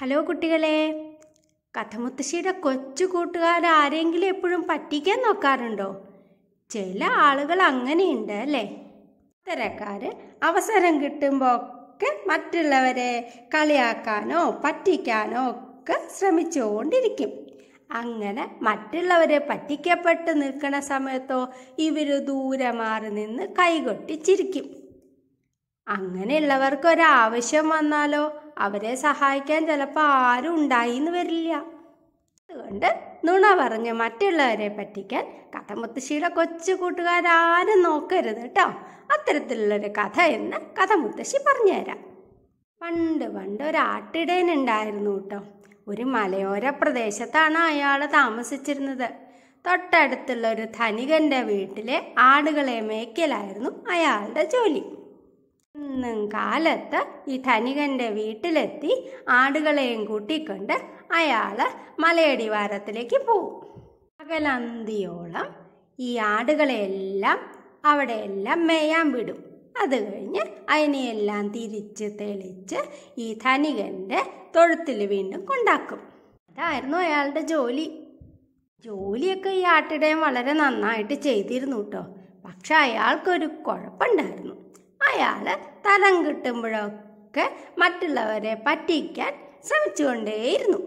hello കുട്ടികളെ കഥമുത്തശ്ശിയുടെ കൊച്ചു കൂട്ടുകാരാരെങ്കിലും എപ്പോഴും പറ്റിക്കാൻ നോക്കാറുണ്ടോ ചില ആളുകൾ അങ്ങനെയുണ്ട് അല്ലേ ഇത്തരക്കാർ അവസരം കിട്ടുമ്പോൾ ഒക്കെ മറ്റുള്ളവരെ കളിയാക്കാനോ പറ്റിക്കാനോ ഒക്കെ ശ്രമിച്ചുകൊണ്ടിരിക്കും അങ്ങനെ മറ്റുള്ളവരെ പറ്റിക്കപ്പെട്ട് നിൽക്കുന്ന സമയത്തോ ഇവർ ദൂരെ മാറി നിന്ന് കൈകൊട്ടിച്ചിരിക്കും അങ്ങനെയുള്ളവർക്ക് ഒരാവശ്യം വന്നാലോ അവരെ സഹായിക്കാൻ ചിലപ്പോൾ ആരും ഉണ്ടായിന്ന് വരില്ല അതുകൊണ്ട് നുണ പറഞ്ഞ് മറ്റുള്ളവരെ പറ്റിക്കാൻ കഥമുത്തശ്ശിയുടെ കൊച്ചു കൂട്ടുകാരാരും നോക്കരുത് കേട്ടോ അത്തരത്തിലുള്ളൊരു കഥ എന്ന് കഥമുത്തശ്ശി പറഞ്ഞുതരാം പണ്ട് പണ്ട് ഉണ്ടായിരുന്നു കേട്ടോ ഒരു മലയോര പ്രദേശത്താണ് അയാൾ താമസിച്ചിരുന്നത് തൊട്ടടുത്തുള്ള ഒരു ധനികന്റെ വീട്ടിലെ ആടുകളെ മേയ്ക്കലായിരുന്നു അയാളുടെ ജോലി ഇന്നും കാലത്ത് ഈ ധനികന്റെ വീട്ടിലെത്തി ആടുകളെയും കൂട്ടിക്കൊണ്ട് അയാൾ മലയടിവാരത്തിലേക്ക് പോകും പകലന്തിയോളം ഈ ആടുകളെയെല്ലാം അവിടെയെല്ലാം മേയാൻ വിടും അത് കഴിഞ്ഞ് അതിനെയെല്ലാം തിരിച്ച് തെളിച്ച് ഈ ധനികൻ്റെ തൊഴുത്തിൽ വീണ്ടും കൊണ്ടാക്കും അതായിരുന്നു അയാളുടെ ജോലി ജോലിയൊക്കെ ഈ ആട്ടിടയൻ വളരെ നന്നായിട്ട് ചെയ്തിരുന്നു കേട്ടോ പക്ഷെ അയാൾക്കൊരു കുഴപ്പമുണ്ടായിരുന്നു അയാൾ തലം കിട്ടുമ്പോഴൊക്കെ മറ്റുള്ളവരെ പറ്റിക്കാൻ ശ്രമിച്ചുകൊണ്ടേയിരുന്നു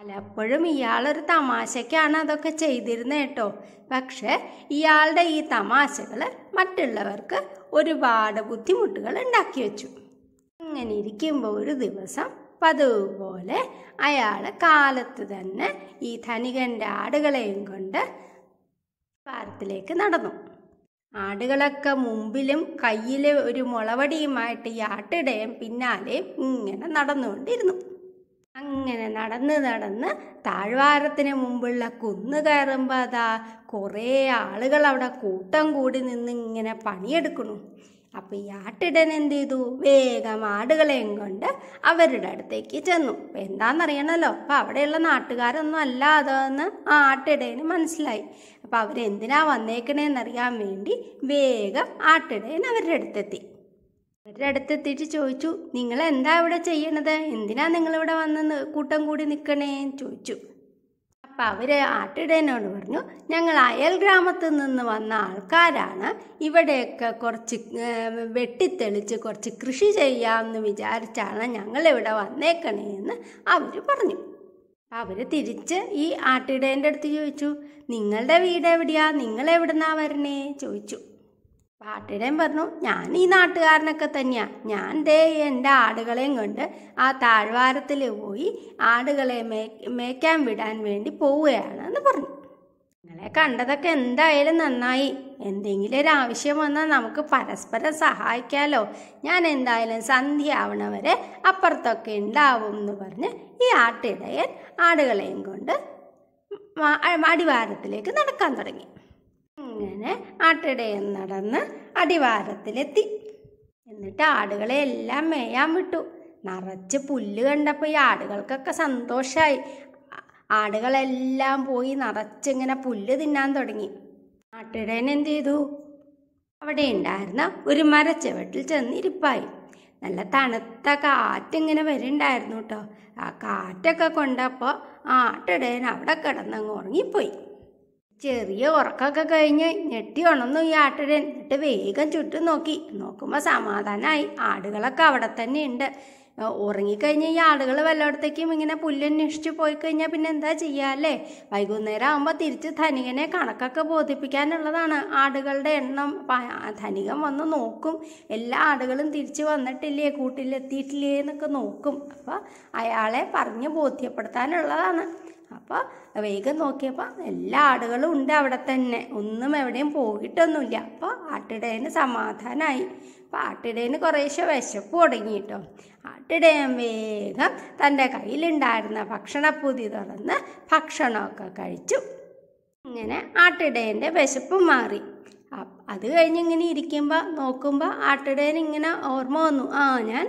പലപ്പോഴും ഇയാളൊരു തമാശയ്ക്കാണ് അതൊക്കെ ചെയ്തിരുന്നത് കേട്ടോ പക്ഷേ ഇയാളുടെ ഈ തമാശകൾ മറ്റുള്ളവർക്ക് ഒരുപാട് ബുദ്ധിമുട്ടുകൾ ഉണ്ടാക്കി വെച്ചു അങ്ങനെ ഇരിക്കുമ്പോൾ ഒരു ദിവസം പതിവ് അയാൾ കാലത്ത് തന്നെ ഈ ധനികൻ്റെ ആടുകളെയും കൊണ്ട് പാരത്തിലേക്ക് നടന്നു ആടുകളൊക്കെ മുമ്പിലും കയ്യിൽ ഒരു മുളവടിയുമായിട്ട് ഈ ആട്ടിടയും പിന്നാലെ ഇങ്ങനെ നടന്നുകൊണ്ടിരുന്നു അങ്ങനെ നടന്ന് നടന്ന് താഴ്വാരത്തിന് മുമ്പുള്ള കുന്ന് കയറുമ്പോൾ അതാ കുറേ ആളുകൾ അവിടെ കൂട്ടം കൂടി നിന്ന് ഇങ്ങനെ പണിയെടുക്കണു അപ്പോൾ ഈ ആട്ടിടൻ എന്ത് ചെയ്തു വേഗം ആടുകളെയും കൊണ്ട് അവരുടെ അടുത്തേക്ക് ചെന്നു അപ്പം എന്താണെന്നറിയണമല്ലോ അപ്പം അവിടെയുള്ള നാട്ടുകാരൊന്നും അല്ല അതെന്ന് ആ ആട്ടിടേന് മനസ്സിലായി അപ്പോൾ അവരെന്തിനാ വന്നേക്കണേന്നറിയാൻ വേണ്ടി വേഗം ആട്ടിടയൻ അവരുടെ അടുത്തെത്തി അവരുടെ അടുത്തെത്തിയിട്ട് ചോദിച്ചു നിങ്ങൾ എന്താ ഇവിടെ ചെയ്യണത് എന്തിനാ നിങ്ങളിവിടെ വന്ന് കൂട്ടം കൂടി എന്ന് ചോദിച്ചു അപ്പം അവർ ആട്ടിടേനോട് പറഞ്ഞു ഞങ്ങൾ അയൽ ഗ്രാമത്തിൽ നിന്ന് വന്ന ആൾക്കാരാണ് ഇവിടെയൊക്കെ കുറച്ച് വെട്ടിത്തെളിച്ച് കുറച്ച് കൃഷി ചെയ്യാമെന്ന് വിചാരിച്ചാണ് ഞങ്ങളിവിടെ എന്ന് അവർ പറഞ്ഞു അവർ തിരിച്ച് ഈ ആട്ടിടേൻ്റെ അടുത്ത് ചോദിച്ചു നിങ്ങളുടെ വീട് എവിടെയാ നിങ്ങൾ എവിടുന്നാ വരണേ ചോദിച്ചു ആട്ടിടയൻ പറഞ്ഞു ഞാൻ ഈ നാട്ടുകാരനൊക്കെ തന്നെയാ ഞാൻ ദേ എൻ്റെ ആടുകളെയും കൊണ്ട് ആ താഴ്വാരത്തിൽ പോയി ആടുകളെ മേക്കാൻ വിടാൻ വേണ്ടി എന്ന് പറഞ്ഞു നിങ്ങളെ കണ്ടതൊക്കെ എന്തായാലും നന്നായി എന്തെങ്കിലും ഒരു ആവശ്യം വന്നാൽ നമുക്ക് പരസ്പരം സഹായിക്കാലോ ഞാൻ എന്തായാലും സന്ധ്യ ആവണവരെ അപ്പുറത്തൊക്കെ ഉണ്ടാവും എന്ന് പറഞ്ഞ് ഈ ആട്ടിടയൻ ആടുകളെയും കൊണ്ട് അടിവാരത്തിലേക്ക് നടക്കാൻ തുടങ്ങി അങ്ങനെ ആട്ടിടയൻ നടന്ന് അടിവാരത്തിലെത്തി എന്നിട്ട് ആടുകളെ എല്ലാം മേയാൻ വിട്ടു നിറച്ച് പുല്ല് കണ്ടപ്പോൾ ഈ ആടുകൾക്കൊക്കെ സന്തോഷമായി ആടുകളെല്ലാം പോയി നിറച്ചിങ്ങനെ പുല്ല് തിന്നാൻ തുടങ്ങി ആട്ടിടയൻ എന്ത് ചെയ്തു അവിടെ ഉണ്ടായിരുന്ന ഒരു മരച്ചവട്ടിൽ ചെന്നിരിപ്പായി നല്ല തണുത്ത കാറ്റിങ്ങനെ വരുന്നുണ്ടായിരുന്നു കേട്ടോ ആ കാറ്റൊക്കെ കൊണ്ടപ്പോൾ ആട്ടിടയൻ അവിടെ കിടന്നങ്ങ് ഉറങ്ങിപ്പോയി ചെറിയ ഉറക്കമൊക്കെ കഴിഞ്ഞ് ഞെട്ടി ഉണന്നു ഈ ആട്ടിടയൻ എന്നിട്ട് വേഗം ചുറ്റും നോക്കി നോക്കുമ്പോൾ സമാധാനമായി ആടുകളൊക്കെ അവിടെ തന്നെ ഉണ്ട് ഉറങ്ങിക്കഴിഞ്ഞ് ഈ ആളുകൾ വല്ലയിടത്തേക്കും ഇങ്ങനെ പുല്ലന്വേഷിച്ച് പോയി കഴിഞ്ഞാൽ പിന്നെ എന്താ ചെയ്യുക അല്ലേ വൈകുന്നേരം ആകുമ്പോൾ തിരിച്ച് ധനികനെ കണക്കൊക്കെ ബോധിപ്പിക്കാനുള്ളതാണ് ആടുകളുടെ എണ്ണം ധനികൻ വന്ന് നോക്കും എല്ലാ ആടുകളും തിരിച്ച് വന്നിട്ടില്ലേ കൂട്ടിലെത്തിയിട്ടില്ലേ എന്നൊക്കെ നോക്കും അപ്പോൾ അയാളെ പറഞ്ഞ് ബോധ്യപ്പെടുത്താനുള്ളതാണ് അപ്പോൾ വേഗം നോക്കിയപ്പോൾ എല്ലാ ആടുകളും ഉണ്ട് അവിടെ തന്നെ ഒന്നും എവിടെയും പോയിട്ടൊന്നുമില്ല അപ്പോൾ ആട്ടിടേന് സമാധാനമായി അപ്പോൾ ആട്ടിടേന് കുറേശ്ശെ വിശപ്പ് തുടങ്ങി കേട്ടോ ടിടയം വേഗം തൻ്റെ കയ്യിലുണ്ടായിരുന്ന ഭക്ഷണപ്പൂതി തുറന്ന് ഭക്ഷണമൊക്കെ കഴിച്ചു ഇങ്ങനെ ആട്ടിടയൻ്റെ വിശപ്പ് മാറി അത് കഴിഞ്ഞ് ഇങ്ങനെ ഇരിക്കുമ്പോൾ നോക്കുമ്പോൾ ആട്ടിടയൻ ഇങ്ങനെ ഓർമ്മ വന്നു ആ ഞാൻ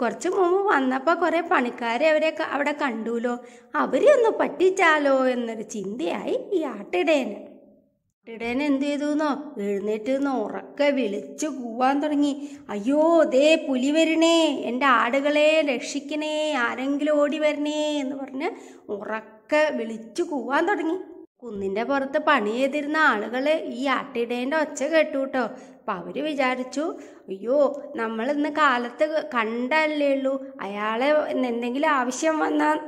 കുറച്ച് മുമ്പ് വന്നപ്പോൾ കുറേ പണിക്കാരെ അവരെ അവിടെ കണ്ടുല്ലോ അവരെ ഒന്ന് പറ്റിച്ചാലോ എന്നൊരു ചിന്തയായി ഈ ആട്ടിടയൻ കുട്ടിടേൻ എന്ത് ചെയ്തുന്നോ എഴുന്നേറ്റ് നിന്ന് ഉറക്കെ വിളിച്ചു കൂവാൻ തുടങ്ങി അയ്യോ ദേ പുലി വരണേ എൻ്റെ ആടുകളെ രക്ഷിക്കണേ ആരെങ്കിലും ഓടി വരണേ എന്ന് പറഞ്ഞ് ഉറക്കെ വിളിച്ചു കൂവാൻ തുടങ്ങി കുന്നിൻ്റെ പുറത്ത് പണി ചെയ്തിരുന്ന ആളുകൾ ഈ ആട്ടിടേൻ്റെ ഒച്ച കേട്ടു കേട്ടോ അപ്പം അവർ വിചാരിച്ചു അയ്യോ നമ്മൾ ഇന്ന് കാലത്ത് കണ്ടല്ലേ ഉള്ളൂ അയാളെ എന്തെങ്കിലും ആവശ്യം വന്നാൽ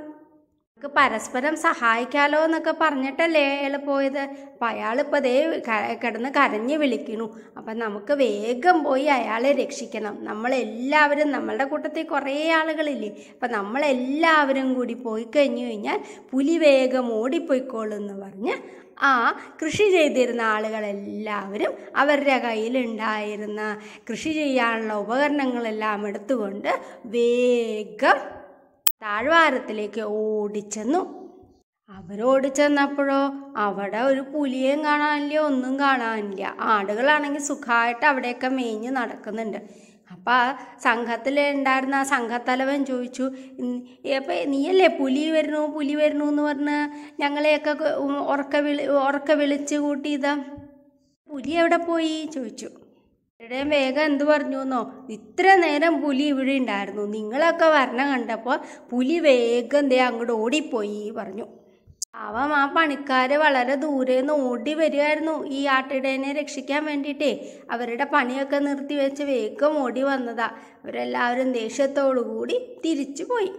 നമുക്ക് പരസ്പരം സഹായിക്കാലോ എന്നൊക്കെ പറഞ്ഞിട്ടല്ലേ അയാൾ പോയത് അപ്പം അയാളിപ്പോൾ അതേ കിടന്ന് കരഞ്ഞ് വിളിക്കണു അപ്പം നമുക്ക് വേഗം പോയി അയാളെ രക്ഷിക്കണം നമ്മളെല്ലാവരും നമ്മളുടെ കൂട്ടത്തിൽ കുറേ ആളുകളില്ലേ അപ്പം നമ്മളെല്ലാവരും കൂടി പോയി കഴിഞ്ഞു കഴിഞ്ഞാൽ പുലി വേഗം ഓടിപ്പോയിക്കോളും എന്ന് പറഞ്ഞ് ആ കൃഷി ചെയ്തിരുന്ന ആളുകളെല്ലാവരും അവരുടെ കയ്യിലുണ്ടായിരുന്ന കൃഷി ചെയ്യാനുള്ള ഉപകരണങ്ങളെല്ലാം എടുത്തുകൊണ്ട് വേഗം താഴ്വാരത്തിലേക്ക് ഓടിച്ചെന്നു അവരോടിച്ചെന്നപ്പോഴോ അവിടെ ഒരു പുലിയേയും കാണാനില്ല ഒന്നും കാണാനില്ല ആടുകളാണെങ്കിൽ സുഖമായിട്ട് അവിടെയൊക്കെ മേഞ്ഞ് നടക്കുന്നുണ്ട് അപ്പം ആ സംഘത്തിൽ ഉണ്ടായിരുന്ന ആ സംഘത്തലവൻ ചോദിച്ചു അപ്പം നീയല്ലേ പുലി വരുന്നു പുലി വരുന്നു എന്ന് പറഞ്ഞ് ഞങ്ങളെയൊക്കെ ഉറക്ക വിളി ഉറക്ക വിളിച്ച് കൂട്ടിയത് പുലി എവിടെ പോയി ചോദിച്ചു ഇടയൻ വേഗം എന്ത് പറഞ്ഞു എന്നോ ഇത്ര നേരം പുലി ഇവിടെ ഉണ്ടായിരുന്നു നിങ്ങളൊക്കെ വരണം കണ്ടപ്പോൾ പുലി വേഗം എന്തേ അങ്ങോട്ട് ഓടിപ്പോയി പറഞ്ഞു അവൻ ആ പണിക്കാര് വളരെ ദൂരെ നിന്ന് ഓടി വരികയായിരുന്നു ഈ ആട്ടിടേനെ രക്ഷിക്കാൻ വേണ്ടിയിട്ടേ അവരുടെ പണിയൊക്കെ നിർത്തി വെച്ച് വേഗം ഓടി വന്നതാ അവരെല്ലാവരും ദേഷ്യത്തോടു കൂടി തിരിച്ചു പോയി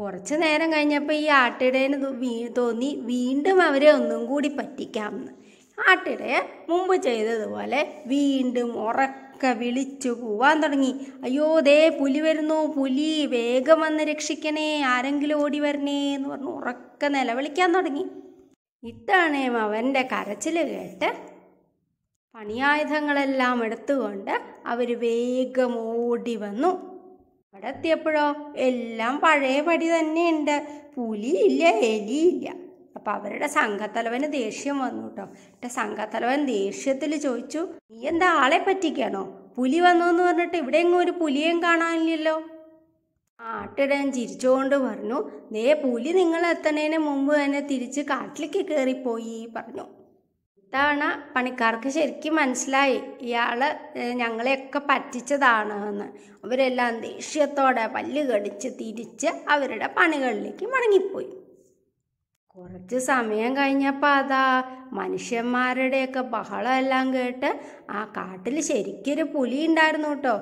കുറച്ച് നേരം കഴിഞ്ഞപ്പോൾ ഈ ആട്ടിടേനെ തോന്നി വീണ്ടും അവരെ ഒന്നും കൂടി പറ്റിക്കാമെന്ന് ആട്ടിടെ മുമ്പ് ചെയ്തതുപോലെ വീണ്ടും ഉറക്കെ വിളിച്ചു പോവാൻ തുടങ്ങി അയ്യോ ദേ പുലി വരുന്നു പുലി വേഗം വന്ന് രക്ഷിക്കണേ ആരെങ്കിലും ഓടി വരണേ എന്ന് പറഞ്ഞു ഉറക്കെ നിലവിളിക്കാൻ തുടങ്ങി ഇത്തവണയും അവൻ്റെ കരച്ചിൽ കേട്ട് പണിയായുധങ്ങളെല്ലാം എടുത്തുകൊണ്ട് അവർ വേഗം ഓടി വന്നു അവിടെ എത്തിയപ്പോഴോ എല്ലാം പഴയ പടി തന്നെയുണ്ട് പുലിയില്ല എലിയില്ല അപ്പോൾ അവരുടെ സംഘത്തലവന് ദേഷ്യം വന്നു കേട്ടോ എൻ്റെ സംഘത്തലവൻ ദേഷ്യത്തിൽ ചോദിച്ചു നീ എന്താ ആളെ പറ്റിക്കാണോ പുലി വന്നു എന്ന് പറഞ്ഞിട്ട് ഇവിടെ എങ്ങും ഒരു പുലിയേയും കാണാനില്ലല്ലോ ആട്ടിടൻ ചിരിച്ചുകൊണ്ട് പറഞ്ഞു ദേ പുലി നിങ്ങൾ എത്തണേന് മുമ്പ് തന്നെ തിരിച്ച് കാട്ടിലേക്ക് കയറിപ്പോയി പറഞ്ഞു ഇത്തവണ പണിക്കാർക്ക് ശരിക്കും മനസ്സിലായി ഇയാൾ ഞങ്ങളെയൊക്കെ പറ്റിച്ചതാണ് എന്ന് അവരെല്ലാം ദേഷ്യത്തോടെ പല്ല് കടിച്ച് തിരിച്ച് അവരുടെ പണികളിലേക്ക് മടങ്ങിപ്പോയി കുറച്ച് സമയം കഴിഞ്ഞപ്പോൾ അതാ മനുഷ്യന്മാരുടെയൊക്കെ ബഹളമെല്ലാം കേട്ട് ആ കാട്ടിൽ ശരിക്കൊരു പുലി ഉണ്ടായിരുന്നു കേട്ടോ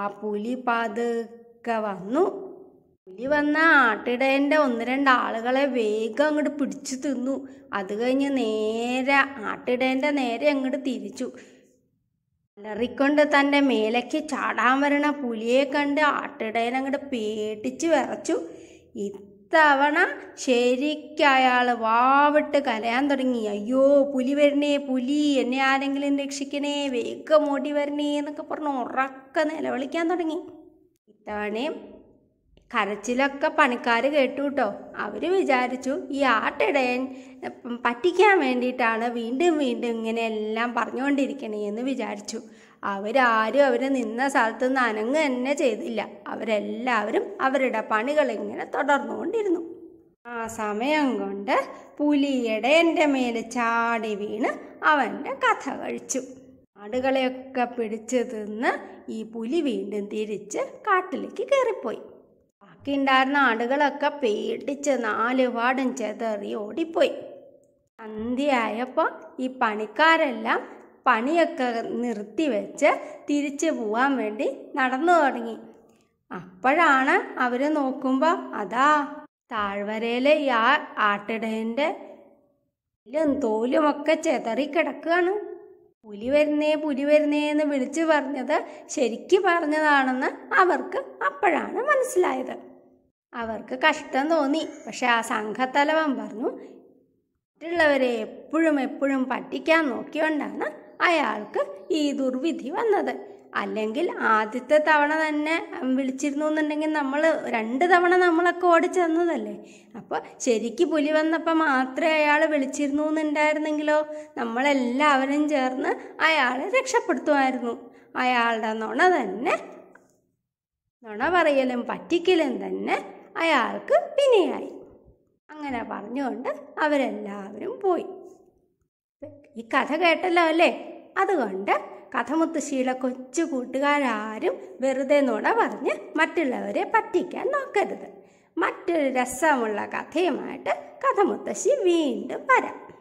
ആ പുലി പതുക്കെ വന്നു പുലി വന്ന ആട്ടിടേൻ്റെ ഒന്ന് രണ്ട് ആളുകളെ വേഗം അങ്ങോട്ട് പിടിച്ചു തിന്നു അത് കഴിഞ്ഞ് നേരെ ആട്ടിടേൻ്റെ നേരെ അങ്ങോട്ട് തിരിച്ചു അലറിക്കൊണ്ട് തൻ്റെ മേലേക്ക് ചാടാൻ വരണ പുലിയെ കണ്ട് ആട്ടിടേനങ്ങോട്ട് പേടിച്ച് വിറച്ചു ഇത്തവണ ശരിക്കയാൾ വാവിട്ട് കരയാൻ തുടങ്ങി അയ്യോ പുലി വരണേ പുലി എന്നെ ആരെങ്കിലും രക്ഷിക്കണേ വേഗം ഓടി വരണേ എന്നൊക്കെ പറഞ്ഞ് ഉറക്കെ നിലവിളിക്കാൻ തുടങ്ങി ഇത്തവണയും കരച്ചിലൊക്കെ പണിക്കാർ കേട്ടു കേട്ടോ അവർ വിചാരിച്ചു ഈ ആട്ടിടയൻ പറ്റിക്കാൻ വേണ്ടിയിട്ടാണ് വീണ്ടും വീണ്ടും ഇങ്ങനെയെല്ലാം പറഞ്ഞുകൊണ്ടിരിക്കണേ എന്ന് വിചാരിച്ചു അവരാരും അവർ നിന്ന സ്ഥലത്ത് നിന്ന് അനങ്ങ് തന്നെ ചെയ്തില്ല അവരെല്ലാവരും അവരുടെ പണികൾ ഇങ്ങനെ തുടർന്നുകൊണ്ടിരുന്നു ആ സമയം കൊണ്ട് പുലിയുടെ എൻ്റെ മേൽ ചാടി വീണ് അവൻ്റെ കഥ കഴിച്ചു ആടുകളെയൊക്കെ പിടിച്ചു തിന്ന് ഈ പുലി വീണ്ടും തിരിച്ച് കാട്ടിലേക്ക് കയറിപ്പോയി ബാക്കിയുണ്ടായിരുന്ന ആടുകളൊക്കെ പേടിച്ച് നാല് പാടും ചെതറി ഓടിപ്പോയി സന്ധ്യയായപ്പോൾ ഈ പണിക്കാരെല്ലാം പണിയൊക്കെ നിർത്തിവെച്ച് തിരിച്ചു പോവാൻ വേണ്ടി നടന്നു തുടങ്ങി അപ്പോഴാണ് അവർ നോക്കുമ്പോൾ അതാ താഴ്വരയിലെ ഈ ആ ആട്ടിടേൻ്റെ എല്ലും തോലുമൊക്കെ ചെതറിക്കിടക്കുകയാണ് പുലി വരുന്നേ പുലി വരുന്നേ എന്ന് വിളിച്ചു പറഞ്ഞത് ശരിക്ക് പറഞ്ഞതാണെന്ന് അവർക്ക് അപ്പോഴാണ് മനസ്സിലായത് അവർക്ക് കഷ്ടം തോന്നി പക്ഷെ ആ സംഘത്തലവൻ പറഞ്ഞു മറ്റുള്ളവരെ എപ്പോഴും എപ്പോഴും പറ്റിക്കാൻ നോക്കിയോണ്ടാണ് അയാൾക്ക് ഈ ദുർവിധി വന്നത് അല്ലെങ്കിൽ ആദ്യത്തെ തവണ തന്നെ വിളിച്ചിരുന്നു എന്നുണ്ടെങ്കിൽ നമ്മൾ രണ്ട് തവണ നമ്മളൊക്കെ ചെന്നതല്ലേ അപ്പോൾ ശരിക്ക് പുലി വന്നപ്പോൾ മാത്രമേ അയാൾ വിളിച്ചിരുന്നു എന്നുണ്ടായിരുന്നെങ്കിലോ നമ്മളെല്ലാവരും ചേർന്ന് അയാളെ രക്ഷപ്പെടുത്തുമായിരുന്നു അയാളുടെ നുണ തന്നെ നുണ പറയലും പറ്റിക്കലും തന്നെ അയാൾക്ക് പിന്നെയായി അങ്ങനെ പറഞ്ഞുകൊണ്ട് അവരെല്ലാവരും പോയി ഈ കഥ കേട്ടല്ലോ അല്ലേ അതുകൊണ്ട് കഥമുത്തശ്ശിയിലെ കൊച്ചു കൂട്ടുകാരും വെറുതെ നുണ പറഞ്ഞ് മറ്റുള്ളവരെ പറ്റിക്കാൻ നോക്കരുത് മറ്റൊരു രസമുള്ള കഥയുമായിട്ട് കഥമുത്തശ്ശി വീണ്ടും വരാം